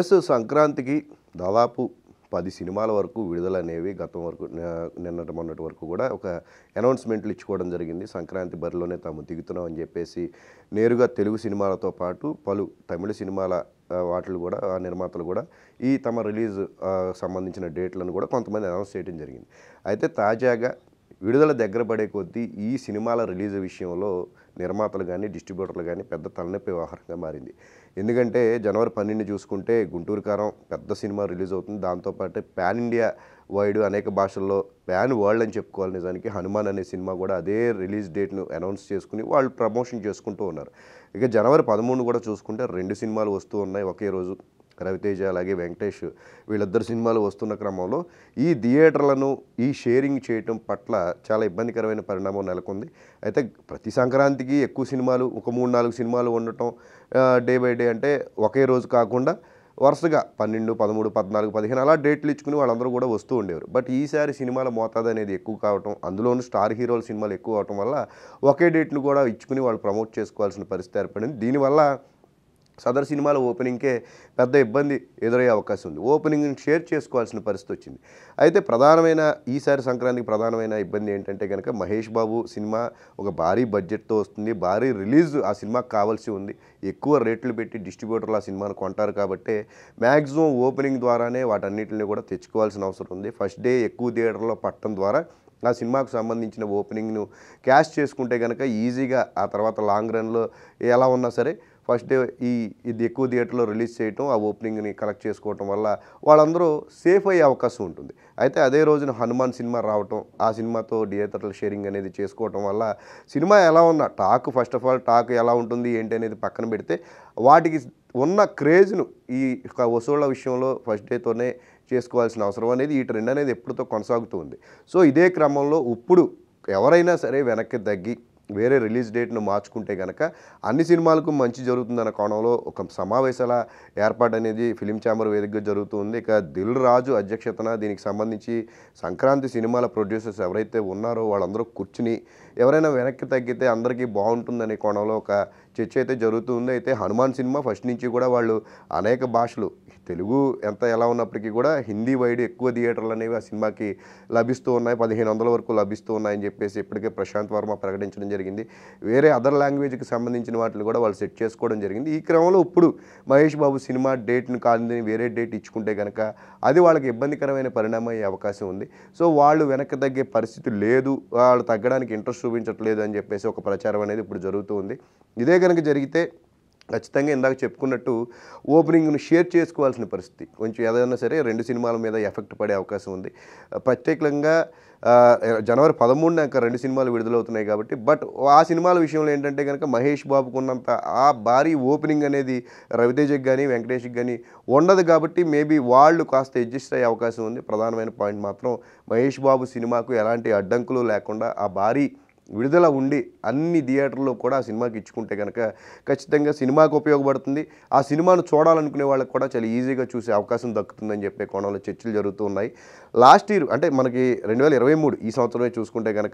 yes సంక్రాంతికి దాదాపు పది సినిమాల వరకు విడుదలనేవి గతం వరకు నిన్న మొన్నటి వరకు కూడా ఒక అనౌన్స్మెంట్లు ఇచ్చుకోవడం జరిగింది సంక్రాంతి బరిలోనే తాము దిగుతున్నాం అని చెప్పేసి నేరుగా తెలుగు సినిమాలతో పాటు పలు తమిళ సినిమాల వాటిలు కూడా ఆ నిర్మాతలు కూడా ఈ తమ రిలీజ్ సంబంధించిన డేట్లను కూడా కొంతమంది అనౌన్స్ చేయడం జరిగింది అయితే తాజాగా విడుదల దగ్గర పడే కొద్దీ ఈ సినిమాల రిలీజ్ విషయంలో నిర్మాతలు కానీ డిస్ట్రిబ్యూటర్లు కానీ పెద్ద తలనొప్పి వ్యవహారంగా మారింది ఎందుకంటే జనవరి పన్నెండు చూసుకుంటే గుంటూరు కారం పెద్ద సినిమా రిలీజ్ అవుతుంది దాంతోపాటు పాన్ ఇండియా వైడ్ అనేక భాషల్లో ప్యాన్ వరల్డ్ అని చెప్పుకోవాలి నిజానికి హనుమాన్ అనే సినిమా కూడా అదే రిలీజ్ డేట్ను అనౌన్స్ చేసుకుని వాళ్ళు ప్రమోషన్ చేసుకుంటూ ఉన్నారు ఇక జనవరి పదమూడు కూడా చూసుకుంటే రెండు సినిమాలు వస్తూ ఉన్నాయి ఒకే రోజు రవితేజ అలాగే వెంకటేష్ వీళ్ళిద్దరు సినిమాలు వస్తున్న క్రమంలో ఈ థియేటర్లను ఈ షేరింగ్ చేయటం పట్ల చాలా ఇబ్బందికరమైన పరిణామం నెలకొంది అయితే ప్రతి సంక్రాంతికి ఎక్కువ సినిమాలు ఒక మూడు నాలుగు సినిమాలు ఉండటం డే బై డే అంటే ఒకే రోజు కాకుండా వరుసగా పన్నెండు పదమూడు పద్నాలుగు పదిహేను అలా డేట్లు ఇచ్చుకుని వాళ్ళందరూ కూడా వస్తూ ఉండేవారు బట్ ఈసారి సినిమాల మోతాదు అనేది ఎక్కువ కావటం అందులోనూ స్టార్ హీరోల సినిమాలు ఎక్కువ అవటం వల్ల ఒకే డేట్ను కూడా ఇచ్చుకుని వాళ్ళు ప్రమోట్ చేసుకోవాల్సిన పరిస్థితి ఏర్పడింది దీనివల్ల సదర్ సినిమాల ఓపెనింగ్కే పెద్ద ఇబ్బంది ఎదురయ్యే అవకాశం ఉంది ఓపెనింగ్ని షేర్ చేసుకోవాల్సిన పరిస్థితి వచ్చింది అయితే ప్రధానమైన ఈసారి సంక్రాంతికి ప్రధానమైన ఇబ్బంది ఏంటంటే కనుక మహేష్ బాబు సినిమా ఒక భారీ బడ్జెట్తో వస్తుంది భారీ రిలీజ్ ఆ సినిమాకి కావాల్సి ఉంది ఎక్కువ రేట్లు పెట్టి డిస్ట్రిబ్యూటర్లు ఆ సినిమాను కొంటారు కాబట్టి మ్యాక్సిమం ఓపెనింగ్ ద్వారానే వాటన్నిటిని కూడా తెచ్చుకోవాల్సిన అవసరం ఉంది ఫస్ట్ డే ఎక్కువ థియేటర్లో పట్టడం ద్వారా ఆ సినిమాకు సంబంధించిన ఓపెనింగ్ను క్యాష్ చేసుకుంటే కనుక ఈజీగా ఆ తర్వాత లాంగ్ రన్లో ఎలా ఉన్నా సరే ఫస్ట్ డే ఈ ఇది ఎక్కువ థియేటర్లో రిలీజ్ చేయటం ఆ ఓపెనింగ్ని కలెక్ట్ చేసుకోవటం వల్ల వాళ్ళందరూ సేఫ్ అయ్యే అవకాశం ఉంటుంది అయితే అదే రోజున హనుమాన్ సినిమా రావటం ఆ సినిమాతో థియేటర్ల షేరింగ్ అనేది చేసుకోవటం వల్ల సినిమా ఎలా ఉన్నా talk first of all talk ఎలా ఉంటుంది ఏంటి అనేది పక్కన పెడితే వాటికి ఉన్న క్రేజ్ను ఈ వసూళ్ల విషయంలో ఫస్ట్ డేతోనే చేసుకోవాల్సిన అవసరం అనేది ఈ ట్రెండ్ అనేది ఎప్పుడుతో ఉంది సో ఇదే క్రమంలో ఇప్పుడు ఎవరైనా సరే వెనక్కి తగ్గి వేరే రిలీజ్ డేట్ను మార్చుకుంటే కనుక అన్ని సినిమాలకు మంచి జరుగుతుందన్న కోణంలో ఒక సమావేశాల ఏర్పాటు అనేది ఫిలిం ఛాంబర్ వేదికగా జరుగుతుంది ఇక దిల్ రాజు అధ్యక్షతన దీనికి సంబంధించి సంక్రాంతి సినిమాల ప్రొడ్యూసర్స్ ఎవరైతే ఉన్నారో వాళ్ళందరూ కూర్చుని ఎవరైనా వెనక్కి తగ్గితే అందరికీ బాగుంటుందనే కోణంలో ఒక చర్చ అయితే జరుగుతుంది అయితే హనుమాన్ సినిమా ఫస్ట్ నుంచి కూడా వాళ్ళు అనేక భాషలు తెలుగు ఎంత ఎలా ఉన్నప్పటికీ కూడా హిందీ వైడ్ ఎక్కువ థియేటర్లు అనేవి ఆ సినిమాకి లభిస్తూ ఉన్నాయి పదిహేను వందల వరకు లభిస్తూ ఉన్నాయని చెప్పేసి ఇప్పటికే ప్రశాంత్ వర్మ ప్రకటించడం జరిగింది వేరే అదర్ లాంగ్వేజ్కి సంబంధించిన వాటిని కూడా వాళ్ళు సెట్ చేసుకోవడం జరిగింది ఈ క్రమంలో ఇప్పుడు మహేష్ బాబు సినిమా డేట్ను కాదని వేరే డేట్ ఇచ్చుకుంటే కనుక అది వాళ్ళకి ఇబ్బందికరమైన పరిణామం అయ్యే అవకాశం ఉంది సో వాళ్ళు వెనక్కి తగ్గే పరిస్థితి లేదు వాళ్ళు తగ్గడానికి ఇంట్రెస్ట్ చూపించట్లేదు అని చెప్పేసి ఒక ప్రచారం అనేది ఇప్పుడు జరుగుతూ ఉంది ఇదే కనుక జరిగితే ఖచ్చితంగా ఇందాక చెప్పుకున్నట్టు ఓపెనింగ్ను షేర్ చేసుకోవాల్సిన పరిస్థితి కొంచెం ఏదైనా సరే రెండు సినిమాల మీద ఎఫెక్ట్ పడే అవకాశం ఉంది ప్రత్యేకంగా జనవరి పదమూడున ఇంకా రెండు సినిమాలు విడుదలవుతున్నాయి కాబట్టి బట్ ఆ సినిమాల విషయంలో ఏంటంటే కనుక మహేష్ బాబుకు ఉన్నంత ఆ భారీ ఓపెనింగ్ అనేది రవితేజకి కానీ వెంకటేష్కి కానీ ఉండదు కాబట్టి మేబీ వాళ్ళు కాస్త అడ్జస్ట్ అయ్యే అవకాశం ఉంది ప్రధానమైన పాయింట్ మాత్రం మహేష్ బాబు సినిమాకు ఎలాంటి అడ్డంకులు లేకుండా ఆ భారీ విడుదల ఉండి అన్ని థియేటర్లో కూడా ఆ సినిమాకి ఇచ్చుకుంటే కనుక ఖచ్చితంగా సినిమాకు ఉపయోగపడుతుంది ఆ సినిమాను చూడాలనుకునే వాళ్ళకి కూడా చాలా ఈజీగా చూసే అవకాశం దక్కుతుందని చెప్పే కోణంలో చర్చలు జరుగుతూ ఉన్నాయి లాస్ట్ ఇయర్ అంటే మనకి రెండు ఈ సంవత్సరమే చూసుకుంటే కనుక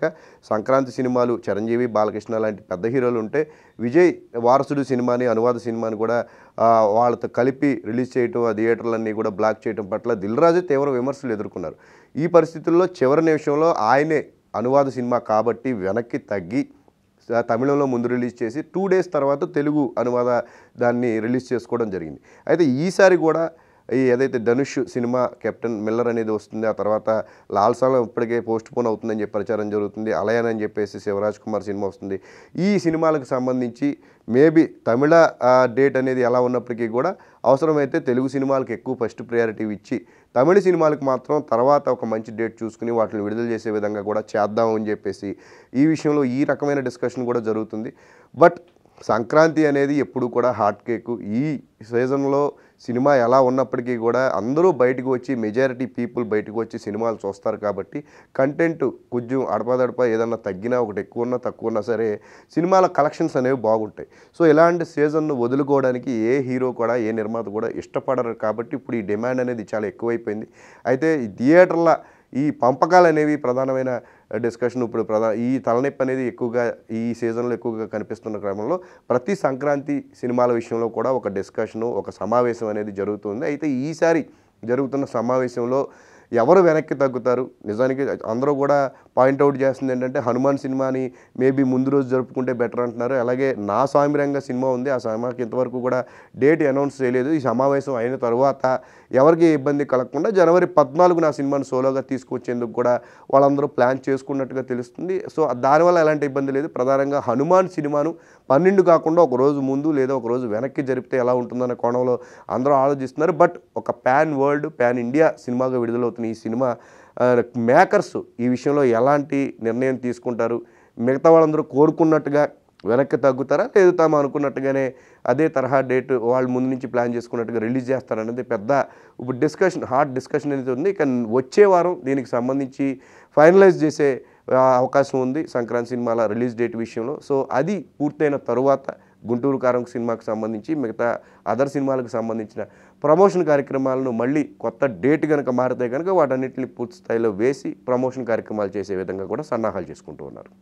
సంక్రాంతి సినిమాలు చిరంజీవి బాలకృష్ణ లాంటి పెద్ద హీరోలు ఉంటే విజయ్ వారసుడు సినిమాని అనువాద సినిమాని కూడా వాళ్ళతో కలిపి రిలీజ్ చేయటం ఆ థియేటర్లన్నీ కూడా బ్లాక్ చేయడం పట్ల రాజే తీవ్ర విమర్శలు ఎదుర్కొన్నారు ఈ పరిస్థితుల్లో చివరి నిమిషంలో ఆయనే అనువాద సినిమా కాబట్టి వెనక్కి తగ్గి తమిళంలో ముందు రిలీజ్ చేసి టూ డేస్ తర్వాత తెలుగు అనువాద దాన్ని రిలీజ్ చేసుకోవడం జరిగింది అయితే ఈసారి కూడా ఈ ఏదైతే ధనుష్ సినిమా కెప్టెన్ మిల్లర్ అనేది వస్తుంది ఆ తర్వాత లాల్సాల ఇప్పటికే పోస్ట్ పోన్ అవుతుందని చెప్పి ప్రచారం జరుగుతుంది అలయన్ అని చెప్పేసి శివరాజ్ కుమార్ సినిమా వస్తుంది ఈ సినిమాలకు సంబంధించి మేబీ తమిళ డేట్ అనేది ఎలా ఉన్నప్పటికీ కూడా అవసరమైతే తెలుగు సినిమాలకు ఎక్కువ ఫస్ట్ ప్రయారిటీ ఇచ్చి తమిళ సినిమాలకు మాత్రం తర్వాత ఒక మంచి డేట్ చూసుకుని వాటిని విడుదల చేసే విధంగా కూడా చేద్దాం అని చెప్పేసి ఈ విషయంలో ఈ రకమైన డిస్కషన్ కూడా జరుగుతుంది బట్ సంక్రాంతి అనేది ఎప్పుడు కూడా హాట్ కేక్ ఈ సీజన్లో సినిమా ఎలా ఉన్నప్పటికీ కూడా అందరూ బయటకు వచ్చి మెజారిటీ పీపుల్ బయటకు వచ్చి సినిమాలు చూస్తారు కాబట్టి కంటెంట్ కొంచెం అడపదడప ఏదన్నా తగ్గినా ఒకటి ఎక్కువ ఉన్నా తక్కువ ఉన్నా సరే సినిమాల కలెక్షన్స్ అనేవి బాగుంటాయి సో ఇలాంటి సీజన్ను వదులుకోవడానికి ఏ హీరో కూడా ఏ నిర్మాత కూడా ఇష్టపడరు కాబట్టి ఇప్పుడు ఈ డిమాండ్ అనేది చాలా ఎక్కువైపోయింది అయితే ఈ థియేటర్ల ఈ పంపకాలు అనేవి ప్రధానమైన డిస్కషన్ ఇప్పుడు ప్రధాన ఈ తలనొప్పి అనేది ఎక్కువగా ఈ సీజన్లో ఎక్కువగా కనిపిస్తున్న క్రమంలో ప్రతి సంక్రాంతి సినిమాల విషయంలో కూడా ఒక డిస్కషను ఒక సమావేశం అనేది జరుగుతుంది అయితే ఈసారి జరుగుతున్న సమావేశంలో ఎవరు వెనక్కి తగ్గుతారు నిజానికి అందరూ కూడా పాయింట్అవుట్ చేస్తుంది ఏంటంటే హనుమాన్ సినిమాని మేబీ ముందు రోజు జరుపుకుంటే బెటర్ అంటున్నారు అలాగే నా స్వామిరంగ సినిమా ఉంది ఆ సినిమాకి ఇంతవరకు కూడా డేట్ అనౌన్స్ చేయలేదు ఈ సమావేశం అయిన తర్వాత ఎవరికి ఇబ్బంది కలగకుండా జనవరి పద్నాలుగు నా సినిమాను సోలోగా తీసుకొచ్చేందుకు కూడా వాళ్ళందరూ ప్లాన్ చేసుకున్నట్టుగా తెలుస్తుంది సో దానివల్ల ఎలాంటి ఇబ్బంది లేదు ప్రధానంగా హనుమాన్ సినిమాను పన్నెండు కాకుండా ఒక రోజు ముందు లేదా ఒక రోజు వెనక్కి జరిపితే ఎలా ఉంటుందనే కోణంలో అందరూ ఆలోచిస్తున్నారు బట్ ఒక ప్యాన్ వరల్డ్ ప్యాన్ ఇండియా సినిమాగా విడుదలవుతుంది కాబట్టి ఈ సినిమా మేకర్స్ ఈ విషయంలో ఎలాంటి నిర్ణయం తీసుకుంటారు మిగతా వాళ్ళందరూ కోరుకున్నట్టుగా వెనక్కి తగ్గుతారా లేదు తాము అనుకున్నట్టుగానే అదే తరహా డేట్ వాళ్ళు ముందు నుంచి ప్లాన్ చేసుకున్నట్టుగా రిలీజ్ చేస్తారనేది పెద్ద ఇప్పుడు డిస్కషన్ హాట్ డిస్కషన్ అనేది ఉంది కానీ వచ్చే వారం దీనికి సంబంధించి ఫైనలైజ్ చేసే అవకాశం ఉంది సంక్రాంతి సినిమాల రిలీజ్ డేట్ విషయంలో సో అది పూర్తయిన తరువాత గుంటూరు కారం సినిమాకు సంబంధించి మిగతా అదర్ సినిమాలకు సంబంధించిన ప్రమోషన్ కార్యక్రమాలను మళ్ళీ కొత్త డేట్ కనుక మారితే కనుక వాటన్నిటిని పూర్తి స్థాయిలో వేసి ప్రమోషన్ కార్యక్రమాలు చేసే విధంగా కూడా సన్నాహాలు చేసుకుంటూ ఉన్నారు